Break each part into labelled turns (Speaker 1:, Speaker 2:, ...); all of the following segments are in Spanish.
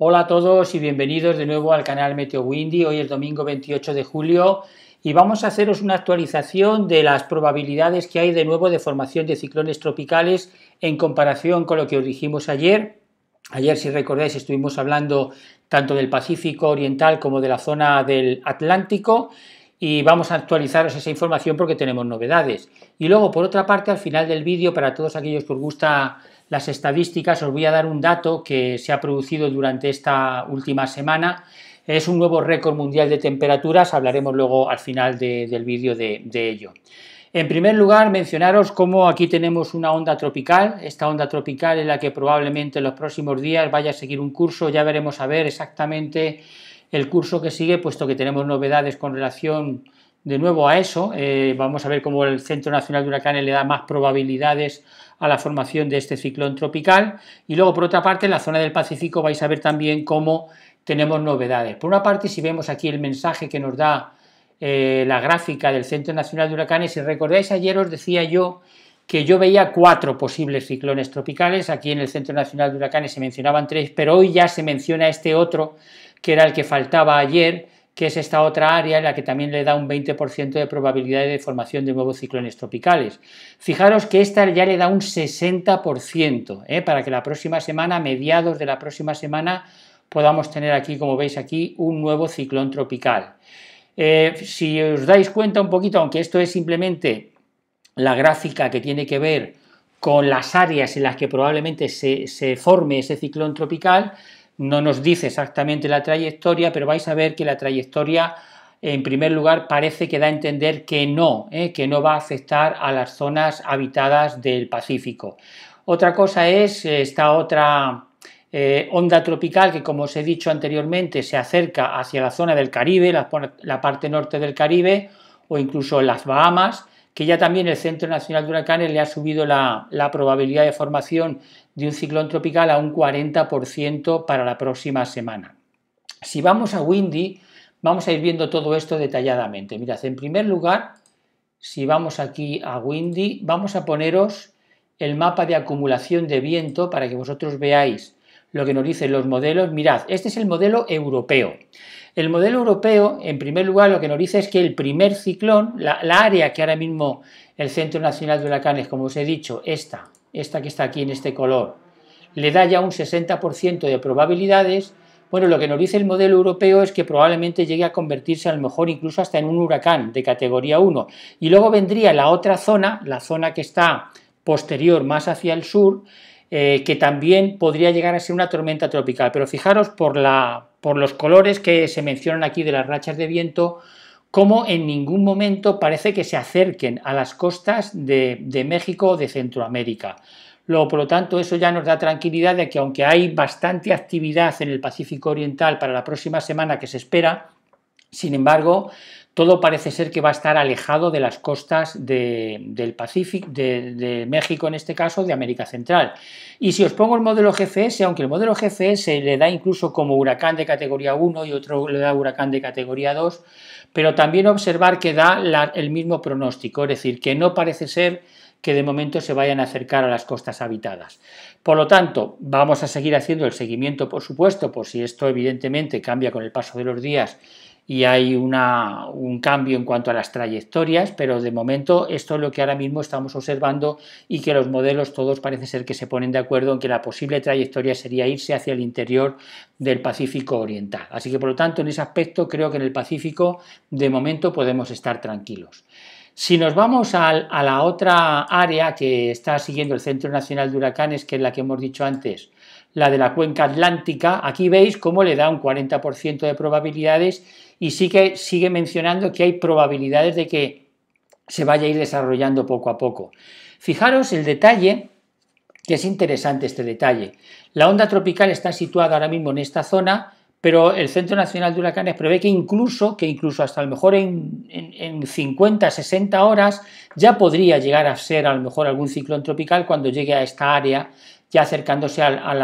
Speaker 1: Hola a todos y bienvenidos de nuevo al canal Meteo Windy. Hoy es domingo 28 de julio y vamos a haceros una actualización de las probabilidades que hay de nuevo de formación de ciclones tropicales en comparación con lo que os dijimos ayer. Ayer, si recordáis, estuvimos hablando tanto del Pacífico Oriental como de la zona del Atlántico y vamos a actualizaros esa información porque tenemos novedades. Y luego, por otra parte, al final del vídeo, para todos aquellos que os gustan las estadísticas, os voy a dar un dato que se ha producido durante esta última semana. Es un nuevo récord mundial de temperaturas, hablaremos luego al final del vídeo de, ello. En primer lugar, mencionaros cómo aquí tenemos una onda tropical, esta onda tropical es la que probablemente en los próximos días vaya a seguir un curso, ya veremos a ver exactamente el curso que sigue, puesto que tenemos novedades con relación de nuevo a eso. Eh, vamos a ver cómo el Centro Nacional de Huracanes le da más probabilidades a la formación de este ciclón tropical. Y luego, por otra parte, en la zona del Pacífico vais a ver también cómo tenemos novedades. Por una parte, si vemos aquí el mensaje que nos da eh, la gráfica del Centro Nacional de Huracanes, si recordáis ayer os decía yo que yo veía cuatro posibles ciclones tropicales, aquí en el Centro Nacional de Huracanes se mencionaban tres, pero hoy ya se menciona este otro que era el que faltaba ayer, que es esta otra área en la que también le da un 20% de probabilidad de formación de nuevos ciclones tropicales. Fijaros que esta ya le da un 60%, ¿eh? para que la próxima semana, mediados de la próxima semana, podamos tener aquí, como veis aquí, un nuevo ciclón tropical. Eh, si os dais cuenta un poquito, aunque esto es simplemente la gráfica que tiene que ver con las áreas en las que probablemente se forme ese ciclón tropical, no nos dice exactamente la trayectoria, pero vais a ver que la trayectoria, en primer lugar, parece que da a entender que no, ¿eh? que no va a afectar a las zonas habitadas del Pacífico. Otra cosa es eh, esta otra eh, onda tropical que, como os he dicho anteriormente, se acerca hacia la zona del Caribe, la, parte norte del Caribe o incluso las Bahamas, que ya también el Centro Nacional de Huracanes le ha subido la probabilidad de formación de un ciclón tropical a un 40% para la próxima semana. Si vamos a Windy, vamos a ir viendo todo esto detalladamente. Mirad, en primer lugar, si vamos aquí a Windy, vamos a poneros el mapa de acumulación de viento para que vosotros veáis lo que nos dicen los modelos. Mirad, este es el modelo europeo. El modelo europeo, en primer lugar, lo que nos dice es que el primer ciclón, la, área que ahora mismo el Centro Nacional de Huracanes, como os he dicho, está, esta que está aquí en este color, le da ya un 60% de probabilidades, bueno, lo que nos dice el modelo europeo es que probablemente llegue a convertirse a lo mejor incluso hasta en un huracán de categoría 1. Y luego vendría la otra zona, la zona que está posterior más hacia el sur, eh, que también podría llegar a ser una tormenta tropical. Pero fijaros la, por los colores que se mencionan aquí de las rachas de viento, como en ningún momento parece que se acerquen a las costas de, México o de Centroamérica. Lo, por lo tanto, eso ya nos da tranquilidad de que aunque hay bastante actividad en el Pacífico Oriental para la próxima semana que se espera, sin embargo, todo parece ser que va a estar alejado de las costas del Pacífico, de, México en este caso, de América Central. Y si os pongo el modelo GFS, aunque el modelo GFS le da incluso como huracán de categoría 1 y otro le da huracán de categoría 2, pero también observar que da el mismo pronóstico, es decir, que no parece ser que de momento se vayan a acercar a las costas habitadas. Por lo tanto, vamos a seguir haciendo el seguimiento, por supuesto, por si esto evidentemente cambia con el paso de los días y hay un cambio en cuanto a las trayectorias, pero de momento esto es lo que ahora mismo estamos observando y que los modelos todos parece ser que se ponen de acuerdo en que la posible trayectoria sería irse hacia el interior del Pacífico Oriental. Así que por lo tanto en ese aspecto creo que en el Pacífico de momento podemos estar tranquilos. Si nos vamos a, la otra área que está siguiendo el Centro Nacional de Huracanes, que es la que hemos dicho antes, la de la cuenca atlántica, aquí veis cómo le da un 40% de probabilidades y sí que sigue mencionando que hay probabilidades de que se vaya a ir desarrollando poco a poco. Fijaros el detalle, que es interesante este detalle. La onda tropical está situada ahora mismo en esta zona pero el Centro Nacional de Huracanes prevé que incluso, que incluso hasta a lo mejor en, 50, 60 horas ya podría llegar a ser a lo mejor algún ciclón tropical cuando llegue a esta área ya acercándose al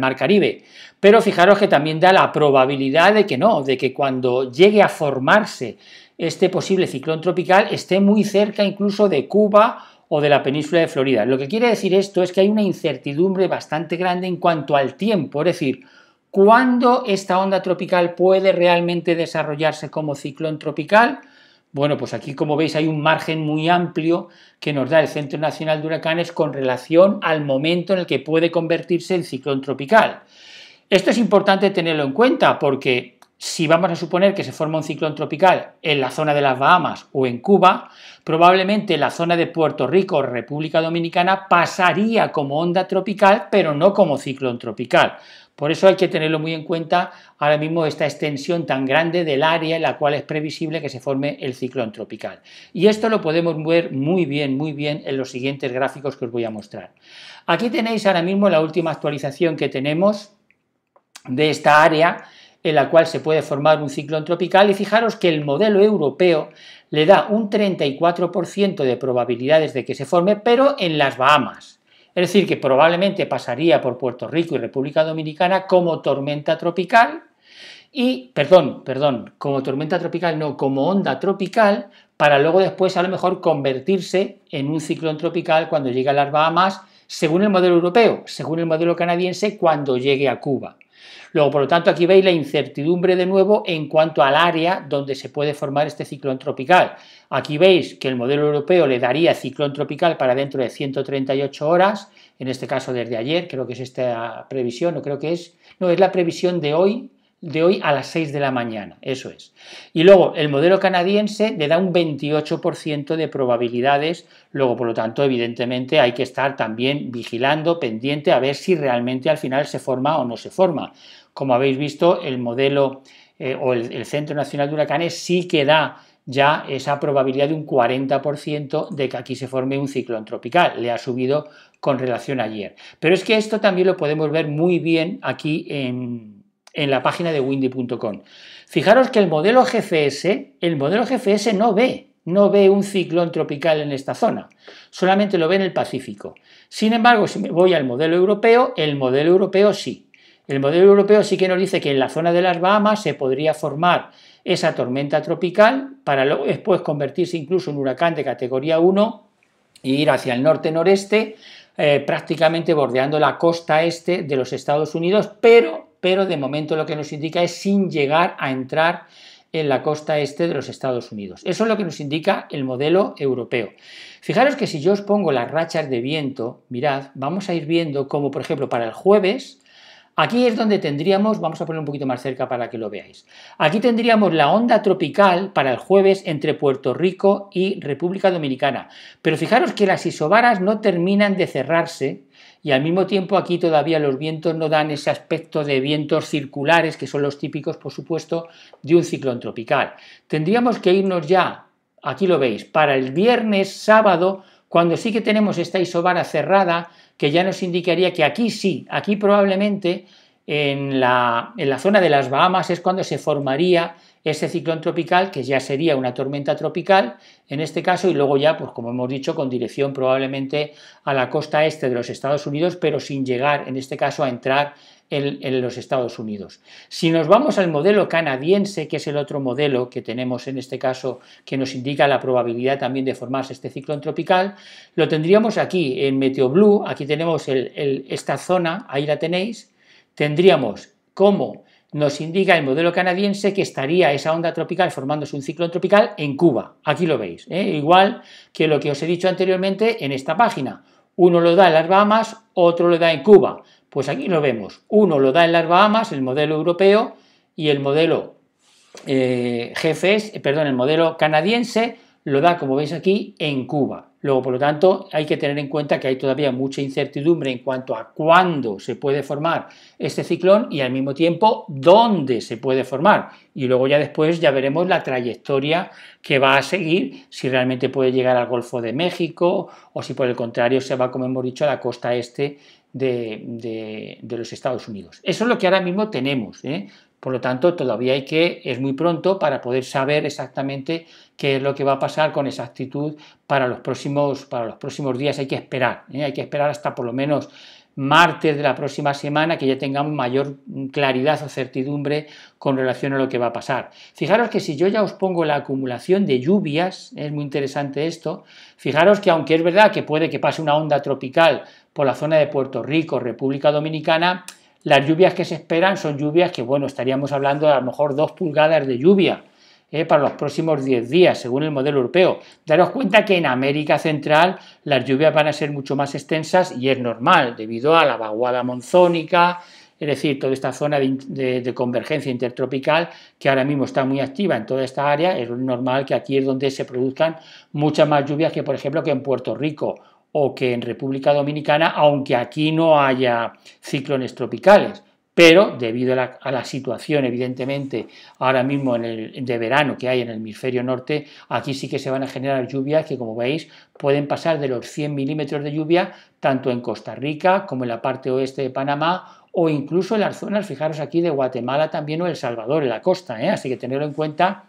Speaker 1: mar Caribe. Pero fijaros que también da la probabilidad de que no, de que cuando llegue a formarse este posible ciclón tropical esté muy cerca incluso de Cuba o de la península de Florida. Lo que quiere decir esto es que hay una incertidumbre bastante grande en cuanto al tiempo, es decir, ¿Cuándo esta onda tropical puede realmente desarrollarse como ciclón tropical? Bueno, pues aquí como veis hay un margen muy amplio que nos da el Centro Nacional de Huracanes con relación al momento en el que puede convertirse en ciclón tropical. Esto es importante tenerlo en cuenta porque si vamos a suponer que se forma un ciclón tropical en la zona de las Bahamas o en Cuba, probablemente la zona de Puerto Rico o República Dominicana pasaría como onda tropical, pero no como ciclón tropical. Por eso hay que tenerlo muy en cuenta ahora mismo esta extensión tan grande del área en la cual es previsible que se forme el ciclón tropical. Y esto lo podemos ver muy bien, muy bien en los siguientes gráficos que os voy a mostrar. Aquí tenéis ahora mismo la última actualización que tenemos de esta área en la cual se puede formar un ciclón tropical y fijaros que el modelo europeo le da un 34% de probabilidades de que se forme, pero en las Bahamas. Es decir, que probablemente pasaría por Puerto Rico y República Dominicana como tormenta tropical y, perdón, perdón, como tormenta tropical, no, como onda tropical, para luego después a lo mejor convertirse en un ciclón tropical cuando llegue a las Bahamas, según el modelo europeo, según el modelo canadiense, cuando llegue a Cuba. Luego, por lo tanto, aquí veis la incertidumbre de nuevo en cuanto al área donde se puede formar este ciclón tropical. Aquí veis que el modelo europeo le daría ciclón tropical para dentro de 138 horas, en este caso desde ayer, creo que es esta previsión, o creo que es, no, es la previsión de hoy, de hoy a las 6 de la mañana, eso es. Y luego el modelo canadiense le da un 28% de probabilidades, luego por lo tanto evidentemente hay que estar también vigilando, pendiente, a ver si realmente al final se forma o no se forma. Como habéis visto, el modelo eh, o el, el Centro Nacional de Huracanes sí que da ya esa probabilidad de un 40% de que aquí se forme un ciclón tropical. Le ha subido con relación a ayer. Pero es que esto también lo podemos ver muy bien aquí en en la página de windy.com. Fijaros que el modelo GFS, el modelo GFS no ve, no ve un ciclón tropical en esta zona, solamente lo ve en el Pacífico. Sin embargo, si me voy al modelo europeo, el modelo europeo sí. El modelo europeo sí que nos dice que en la zona de las Bahamas se podría formar esa tormenta tropical para luego después convertirse incluso en huracán de categoría 1 e ir hacia el norte-noreste, eh, prácticamente bordeando la costa este de los Estados Unidos, pero pero de momento lo que nos indica es sin llegar a entrar en la costa este de los Estados Unidos. Eso es lo que nos indica el modelo europeo. Fijaros que si yo os pongo las rachas de viento, mirad, vamos a ir viendo cómo, por ejemplo, para el jueves Aquí es donde tendríamos, vamos a poner un poquito más cerca para que lo veáis, aquí tendríamos la onda tropical para el jueves entre Puerto Rico y República Dominicana. Pero fijaros que las isobaras no terminan de cerrarse y al mismo tiempo aquí todavía los vientos no dan ese aspecto de vientos circulares que son los típicos, por supuesto, de un ciclón tropical. Tendríamos que irnos ya, aquí lo veis, para el viernes, sábado cuando sí que tenemos esta isobara cerrada, que ya nos indicaría que aquí sí, aquí probablemente en la, en la zona de las Bahamas es cuando se formaría ese ciclón tropical, que ya sería una tormenta tropical en este caso, y luego ya, pues como hemos dicho, con dirección probablemente a la costa este de los Estados Unidos, pero sin llegar en este caso a entrar en, los Estados Unidos. Si nos vamos al modelo canadiense, que es el otro modelo que tenemos en este caso, que nos indica la probabilidad también de formarse este ciclón tropical, lo tendríamos aquí en meteo blue aquí tenemos esta zona, ahí la tenéis, tendríamos como nos indica el modelo canadiense que estaría esa onda tropical formándose un ciclón tropical en Cuba. Aquí lo veis, ¿eh? igual que lo que os he dicho anteriormente en esta página. Uno lo da en las Bahamas, otro lo da en Cuba. Pues aquí lo vemos. Uno lo da en las Bahamas, el modelo europeo, y el modelo eh, e eh, perdón, el modelo canadiense lo da, como veis aquí, en Cuba. Luego, por lo tanto, hay que tener en cuenta que hay todavía mucha incertidumbre en cuanto a cuándo se puede formar este ciclón y al mismo tiempo dónde se puede formar. Y luego ya después ya veremos la trayectoria que va a seguir, si realmente puede llegar al Golfo de México o si por el contrario se va, como hemos dicho, a la costa este de, los Estados Unidos. Eso es lo que ahora mismo tenemos. ¿eh? Por lo tanto, todavía hay que, es muy pronto para poder saber exactamente qué es lo que va a pasar con exactitud para los próximos, para los próximos días. Hay que esperar, ¿eh? hay que esperar hasta por lo menos martes de la próxima semana que ya tengamos mayor claridad o certidumbre con relación a lo que va a pasar. Fijaros que si yo ya os pongo la acumulación de lluvias, es muy interesante esto, fijaros que aunque es verdad que puede que pase una onda tropical por la zona de Puerto Rico, República Dominicana, las lluvias que se esperan son lluvias que, bueno, estaríamos hablando de a lo mejor dos pulgadas de lluvia eh, para los próximos 10 días, según el modelo europeo. Daros cuenta que en América Central las lluvias van a ser mucho más extensas y es normal, debido a la vaguada monzónica, es decir, toda esta zona de, de, convergencia intertropical que ahora mismo está muy activa en toda esta área, es normal que aquí es donde se produzcan muchas más lluvias que, por ejemplo, que en Puerto Rico o que en República Dominicana, aunque aquí no haya ciclones tropicales. Pero debido a la, situación, evidentemente, ahora mismo en el, de verano que hay en el hemisferio norte, aquí sí que se van a generar lluvias que, como veis, pueden pasar de los 100 milímetros de lluvia tanto en Costa Rica como en la parte oeste de Panamá o incluso en las zonas, fijaros aquí, de Guatemala también o El Salvador, en la costa. ¿eh? Así que tenerlo en cuenta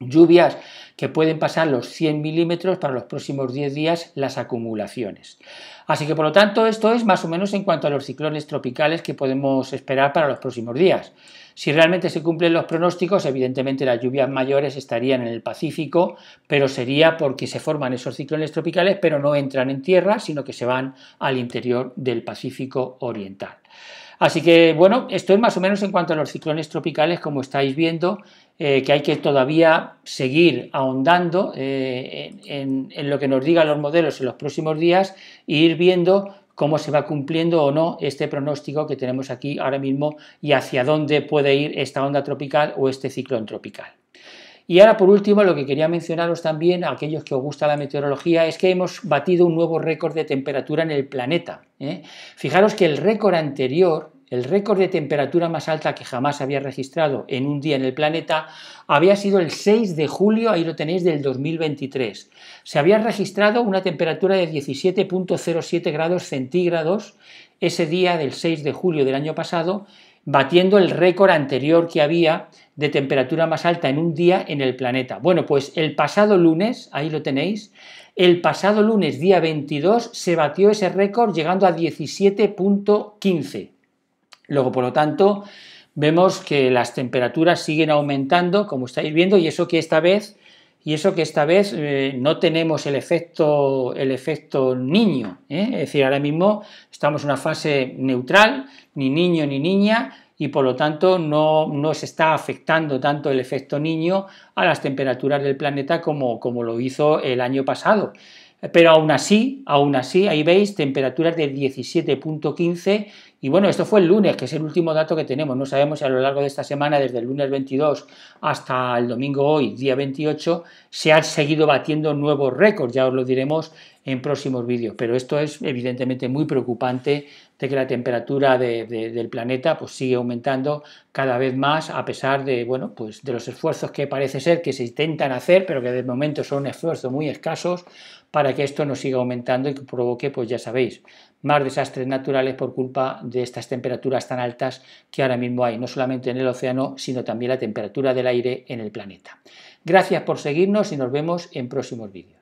Speaker 1: lluvias que pueden pasar los 100 milímetros para los próximos 10 días las acumulaciones. Así que por lo tanto esto es más o menos en cuanto a los ciclones tropicales que podemos esperar para los próximos días. Si realmente se cumplen los pronósticos, evidentemente las lluvias mayores estarían en el Pacífico, pero sería porque se forman esos ciclones tropicales, pero no entran en tierra, sino que se van al interior del Pacífico Oriental. Así que bueno, esto es más o menos en cuanto a los ciclones tropicales, como estáis viendo, eh, que hay que todavía seguir ahondando eh, en, en, lo que nos digan los modelos en los próximos días e ir viendo cómo se va cumpliendo o no este pronóstico que tenemos aquí ahora mismo y hacia dónde puede ir esta onda tropical o este ciclón tropical. Y ahora, por último, lo que quería mencionaros también, a aquellos que os gusta la meteorología, es que hemos batido un nuevo récord de temperatura en el planeta. ¿eh? Fijaros que el récord anterior, el récord de temperatura más alta que jamás había registrado en un día en el planeta había sido el 6 de julio, ahí lo tenéis, del 2023. Se había registrado una temperatura de 17.07 grados centígrados ese día del 6 de julio del año pasado batiendo el récord anterior que había de temperatura más alta en un día en el planeta. Bueno, pues el pasado lunes, ahí lo tenéis, el pasado lunes, día 22, se batió ese récord llegando a 17.15. Luego, por lo tanto, vemos que las temperaturas siguen aumentando, como estáis viendo, y eso que esta vez y eso que esta vez eh, no tenemos el efecto, el efecto niño. ¿eh? Es decir, ahora mismo estamos en una fase neutral, ni niño ni niña, y por lo tanto no, se está afectando tanto el efecto niño a las temperaturas del planeta como, como lo hizo el año pasado. Pero aún así, aún así, ahí veis temperaturas de 17.15 y bueno, esto fue el lunes, que es el último dato que tenemos. No sabemos si a lo largo de esta semana, desde el lunes 22 hasta el domingo hoy, día 28, se han seguido batiendo nuevos récords. Ya os lo diremos en próximos vídeos. Pero esto es evidentemente muy preocupante de que la temperatura del planeta pues, sigue aumentando cada vez más a pesar de, bueno, pues, de los esfuerzos que parece ser que se intentan hacer, pero que de momento son esfuerzos muy escasos para que esto no siga aumentando y que provoque, pues ya sabéis, más desastres naturales por culpa de estas temperaturas tan altas que ahora mismo hay, no solamente en el océano, sino también la temperatura del aire en el planeta. Gracias por seguirnos y nos vemos en próximos vídeos.